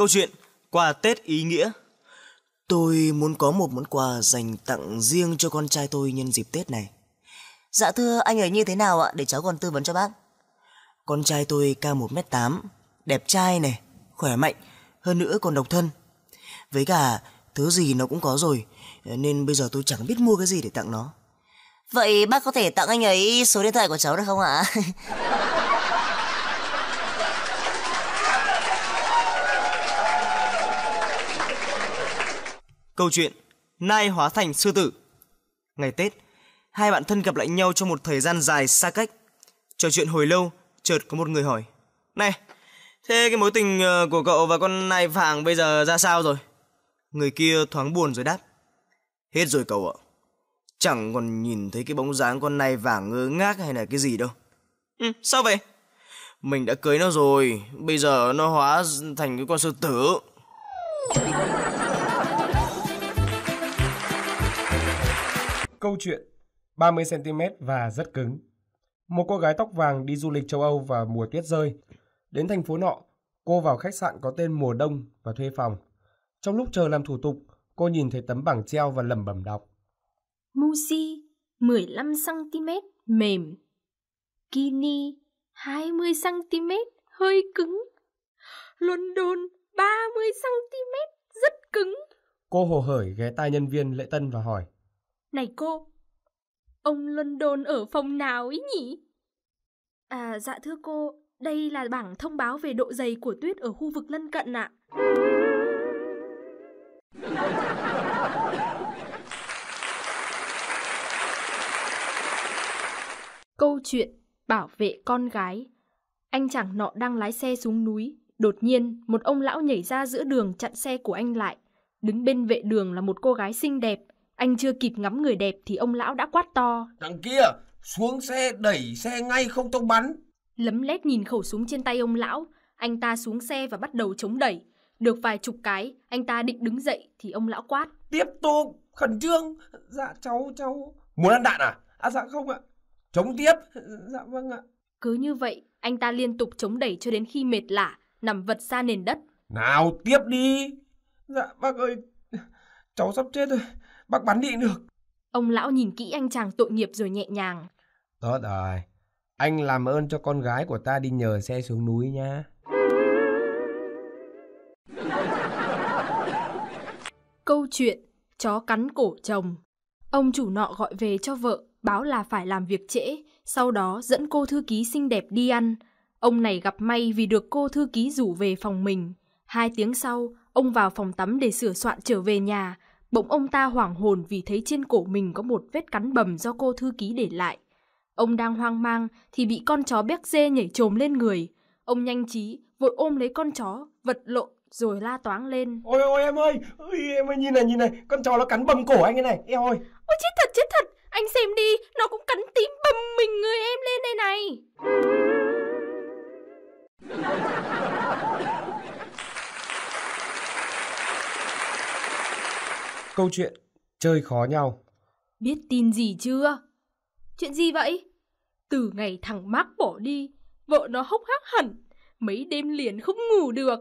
Câu chuyện Quà Tết ý nghĩa Tôi muốn có một món quà dành tặng riêng cho con trai tôi nhân dịp Tết này. Dạ thưa anh ấy như thế nào ạ để cháu còn tư vấn cho bác. Con trai tôi cao 1m8, đẹp trai này, khỏe mạnh, hơn nữa còn độc thân. Với cả thứ gì nó cũng có rồi, nên bây giờ tôi chẳng biết mua cái gì để tặng nó. Vậy bác có thể tặng anh ấy số điện thoại của cháu được không ạ? Câu chuyện Nai hóa thành sư tử Ngày Tết Hai bạn thân gặp lại nhau trong một thời gian dài xa cách Trò chuyện hồi lâu Chợt có một người hỏi Này Thế cái mối tình ờ, của cậu và con nai vàng bây giờ ra sao rồi Người kia thoáng buồn rồi đáp Hết rồi cậu ạ Chẳng còn nhìn thấy cái bóng dáng con nai vàng ngơ ngác hay là cái gì đâu ừ, Sao vậy Mình đã cưới nó rồi Bây giờ nó hóa thành cái con sư tử câu chuyện 30cm và rất cứng. Một cô gái tóc vàng đi du lịch châu Âu vào mùa tuyết rơi. Đến thành phố nọ, cô vào khách sạn có tên Mùa Đông và thuê phòng. Trong lúc chờ làm thủ tục, cô nhìn thấy tấm bảng treo và lẩm bẩm đọc. Musi 15cm mềm. Kini 20cm hơi cứng. London 30cm rất cứng. Cô hồ hởi ghé tai nhân viên lễ tân và hỏi. Này cô, ông London ở phòng nào ấy nhỉ? À, dạ thưa cô, đây là bảng thông báo về độ dày của tuyết ở khu vực lân cận ạ. Câu chuyện bảo vệ con gái Anh chàng nọ đang lái xe xuống núi. Đột nhiên, một ông lão nhảy ra giữa đường chặn xe của anh lại. Đứng bên vệ đường là một cô gái xinh đẹp, anh chưa kịp ngắm người đẹp thì ông lão đã quát to. Đằng kia, xuống xe đẩy xe ngay không tông bắn. Lấm lét nhìn khẩu súng trên tay ông lão, anh ta xuống xe và bắt đầu chống đẩy. Được vài chục cái, anh ta định đứng dậy thì ông lão quát. Tiếp tục, khẩn trương. Dạ cháu, cháu. Muốn ăn đạn à? À dạ không ạ. Chống tiếp. Dạ vâng ạ. Cứ như vậy, anh ta liên tục chống đẩy cho đến khi mệt lả, nằm vật ra nền đất. Nào, tiếp đi. Dạ bác ơi, cháu sắp chết rồi bác bắn đi được. Ông lão nhìn kỹ anh chàng tội nghiệp rồi nhẹ nhàng. Tốt rồi, anh làm ơn cho con gái của ta đi nhờ xe xuống núi nhá. Câu chuyện chó cắn cổ chồng. Ông chủ nọ gọi về cho vợ, báo là phải làm việc trễ, sau đó dẫn cô thư ký xinh đẹp đi ăn. Ông này gặp may vì được cô thư ký rủ về phòng mình. Hai tiếng sau, ông vào phòng tắm để sửa soạn trở về nhà Bỗng ông ta hoảng hồn vì thấy trên cổ mình có một vết cắn bầm do cô thư ký để lại. Ông đang hoang mang thì bị con chó béc dê nhảy trồm lên người. Ông nhanh trí vội ôm lấy con chó, vật lộn rồi la toáng lên. Ôi ôi em ơi, ôi, em ơi nhìn này nhìn này, con chó nó cắn bầm cổ anh cái này, em ơi. Ôi chết thật chết thật, anh xem đi, nó cũng cắn tím bầm mình người em lên đây này. câu chuyện chơi khó nhau. Biết tin gì chưa? Chuyện gì vậy? Từ ngày thằng Mark bỏ đi, vợ nó hốc hác hẳn, mấy đêm liền không ngủ được.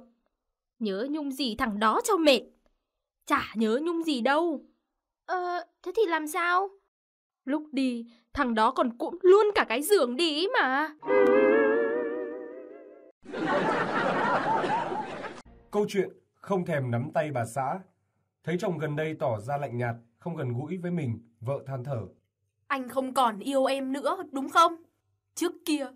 Nhớ nhung gì thằng đó cho mệt. Chả nhớ nhung gì đâu. Ờ, thế thì làm sao? Lúc đi, thằng đó còn cụm luôn cả cái giường đi ý mà. Câu chuyện không thèm nắm tay bà xã Thấy chồng gần đây tỏ ra lạnh nhạt, không gần gũi với mình, vợ than thở. Anh không còn yêu em nữa, đúng không? Trước kia,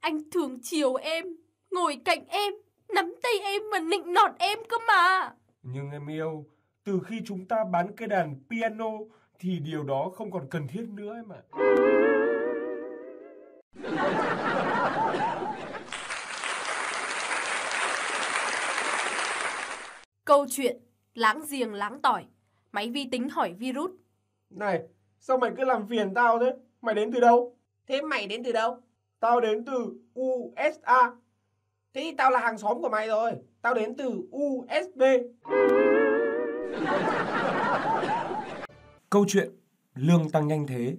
anh thường chiều em, ngồi cạnh em, nắm tay em và nịnh nọt em cơ mà. Nhưng em yêu, từ khi chúng ta bán cây đàn piano thì điều đó không còn cần thiết nữa em ạ. Câu chuyện láng giềng láng tỏi. Máy vi tính hỏi virus. Này, sao mày cứ làm phiền tao thế? Mày đến từ đâu? Thế mày đến từ đâu? Tao đến từ USA. Thế thì tao là hàng xóm của mày rồi. Tao đến từ USB. Câu chuyện lương tăng nhanh thế.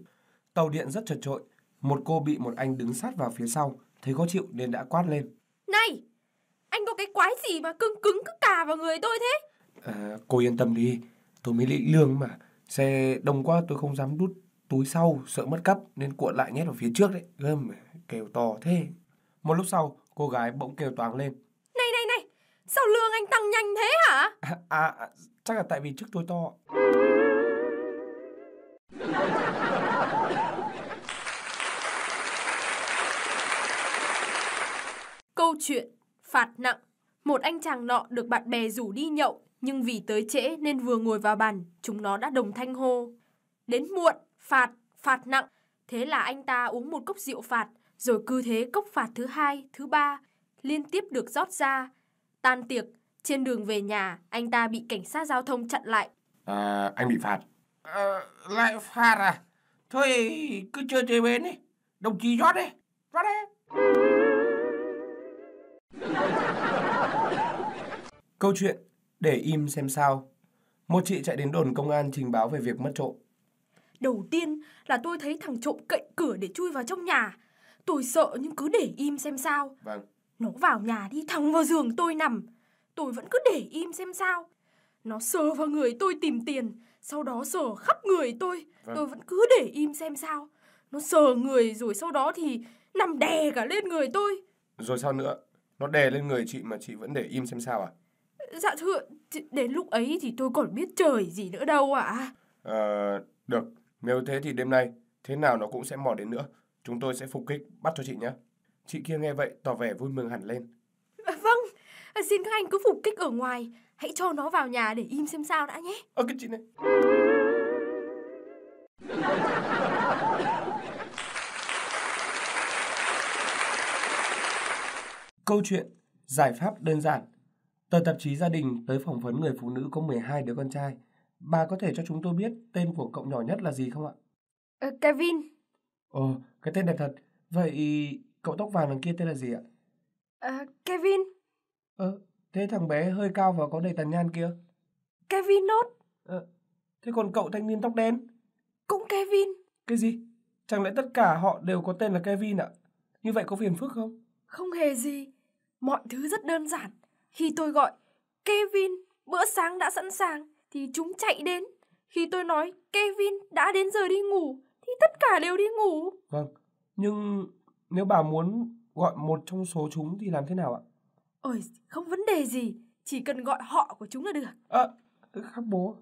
Tàu điện rất chật trội. Một cô bị một anh đứng sát vào phía sau, thấy khó chịu nên đã quát lên. Này, anh có cái quái gì mà cứng cứng cứ cà vào người tôi thế? à, cô yên tâm đi tôi mới lĩnh lương mà xe đông quá tôi không dám đút túi sau sợ mất cắp nên cuộn lại nhét vào phía trước đấy gơm kêu to thế một lúc sau cô gái bỗng kêu toáng lên này này này sao lương anh tăng nhanh thế hả à, à chắc là tại vì trước tôi to Câu chuyện phạt nặng Một anh chàng nọ được bạn bè rủ đi nhậu nhưng vì tới trễ nên vừa ngồi vào bàn, chúng nó đã đồng thanh hô. Đến muộn, phạt, phạt nặng. Thế là anh ta uống một cốc rượu phạt, rồi cứ thế cốc phạt thứ hai, thứ ba, liên tiếp được rót ra. Tan tiệc, trên đường về nhà, anh ta bị cảnh sát giao thông chặn lại. À, anh bị phạt. À, lại phạt à? Thôi cứ chơi chơi bên đi. Đồng chí rót đi. Rót đi. Câu chuyện để im xem sao. Một chị chạy đến đồn công an trình báo về việc mất trộm. Đầu tiên là tôi thấy thằng trộm cậy cửa để chui vào trong nhà. Tôi sợ nhưng cứ để im xem sao. Vâng. Nó vào nhà đi thẳng vào giường tôi nằm. Tôi vẫn cứ để im xem sao. Nó sờ vào người tôi tìm tiền, sau đó sờ khắp người tôi. Vâng. Tôi vẫn cứ để im xem sao. Nó sờ người rồi sau đó thì nằm đè cả lên người tôi. Rồi sao nữa? Nó đè lên người chị mà chị vẫn để im xem sao à? Dạ thưa, đến lúc ấy thì tôi còn biết trời gì nữa đâu ạ. À. Ờ, được. Nếu thế thì đêm nay, thế nào nó cũng sẽ mò đến nữa. Chúng tôi sẽ phục kích, bắt cho chị nhé. Chị kia nghe vậy tỏ vẻ vui mừng hẳn lên. À, vâng, à, xin các anh cứ phục kích ở ngoài. Hãy cho nó vào nhà để im xem sao đã nhé. Ơ, cái chị này. Câu chuyện Giải pháp đơn giản Tờ tạp chí gia đình tới phỏng vấn người phụ nữ có 12 đứa con trai. Bà có thể cho chúng tôi biết tên của cậu nhỏ nhất là gì không ạ? Ờ, Kevin. Ồ, cái tên đẹp thật. Vậy cậu tóc vàng đằng kia tên là gì ạ? Ờ, Kevin. Ờ, thế thằng bé hơi cao và có đầy tàn nhan kia. Kevin nốt. Ờ, thế còn cậu thanh niên tóc đen? Cũng Kevin. Cái gì? Chẳng lẽ tất cả họ đều có tên là Kevin ạ? Như vậy có phiền phức không? Không hề gì. Mọi thứ rất đơn giản. Khi tôi gọi, Kevin, bữa sáng đã sẵn sàng, thì chúng chạy đến. Khi tôi nói, Kevin đã đến giờ đi ngủ, thì tất cả đều đi ngủ. Vâng, nhưng nếu bà muốn gọi một trong số chúng thì làm thế nào ạ? Ôi, không vấn đề gì, chỉ cần gọi họ của chúng là được. Ờ, à, khác bố.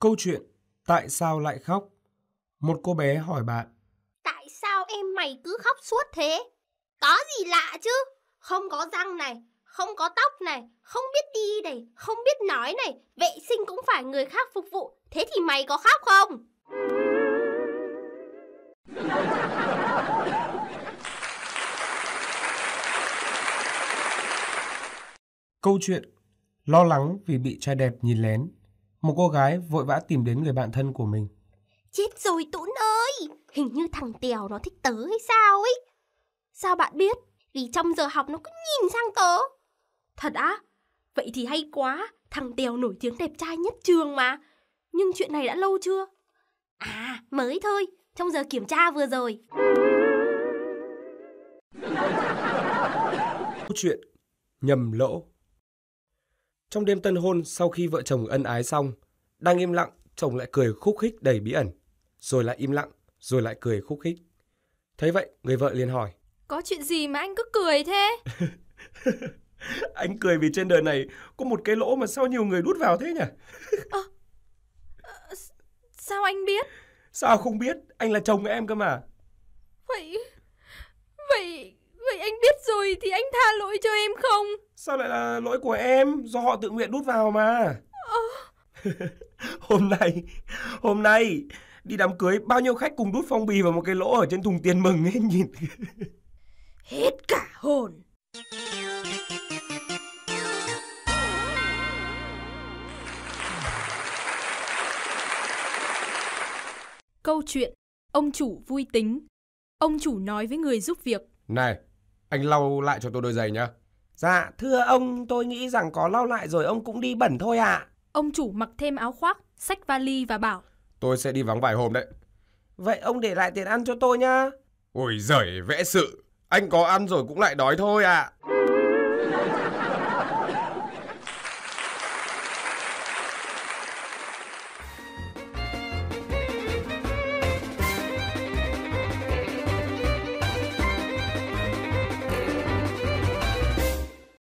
Câu chuyện Tại sao lại khóc? Một cô bé hỏi bạn mày cứ khóc suốt thế? Có gì lạ chứ? Không có răng này, không có tóc này, không biết đi này, không biết nói này, vệ sinh cũng phải người khác phục vụ. Thế thì mày có khóc không? Câu chuyện Lo lắng vì bị trai đẹp nhìn lén Một cô gái vội vã tìm đến người bạn thân của mình Chết rồi Tún ơi, hình như thằng Tèo nó thích tớ hay sao ấy. Sao bạn biết? Vì trong giờ học nó cứ nhìn sang tớ. Thật á? Vậy thì hay quá, thằng Tèo nổi tiếng đẹp trai nhất trường mà. Nhưng chuyện này đã lâu chưa? À, mới thôi, trong giờ kiểm tra vừa rồi. Chuyện nhầm lỗ Trong đêm tân hôn sau khi vợ chồng ân ái xong, đang im lặng, chồng lại cười khúc khích đầy bí ẩn rồi lại im lặng, rồi lại cười khúc khích. Thấy vậy, người vợ liền hỏi. Có chuyện gì mà anh cứ cười thế? anh cười vì trên đời này có một cái lỗ mà sao nhiều người đút vào thế nhỉ? à, sao anh biết? Sao không biết? Anh là chồng em cơ mà. Vậy... Vậy... Vậy anh biết rồi thì anh tha lỗi cho em không? Sao lại là lỗi của em? Do họ tự nguyện đút vào mà. Ờ... hôm nay... Hôm nay đi đám cưới bao nhiêu khách cùng đút phong bì vào một cái lỗ ở trên thùng tiền mừng ấy nhìn hết cả hồn Câu chuyện Ông chủ vui tính Ông chủ nói với người giúp việc Này, anh lau lại cho tôi đôi giày nhá Dạ, thưa ông, tôi nghĩ rằng có lau lại rồi ông cũng đi bẩn thôi ạ à. Ông chủ mặc thêm áo khoác, xách vali và bảo Tôi sẽ đi vắng vài hôm đấy. Vậy ông để lại tiền ăn cho tôi nhá. Ôi giời, vẽ sự. Anh có ăn rồi cũng lại đói thôi à.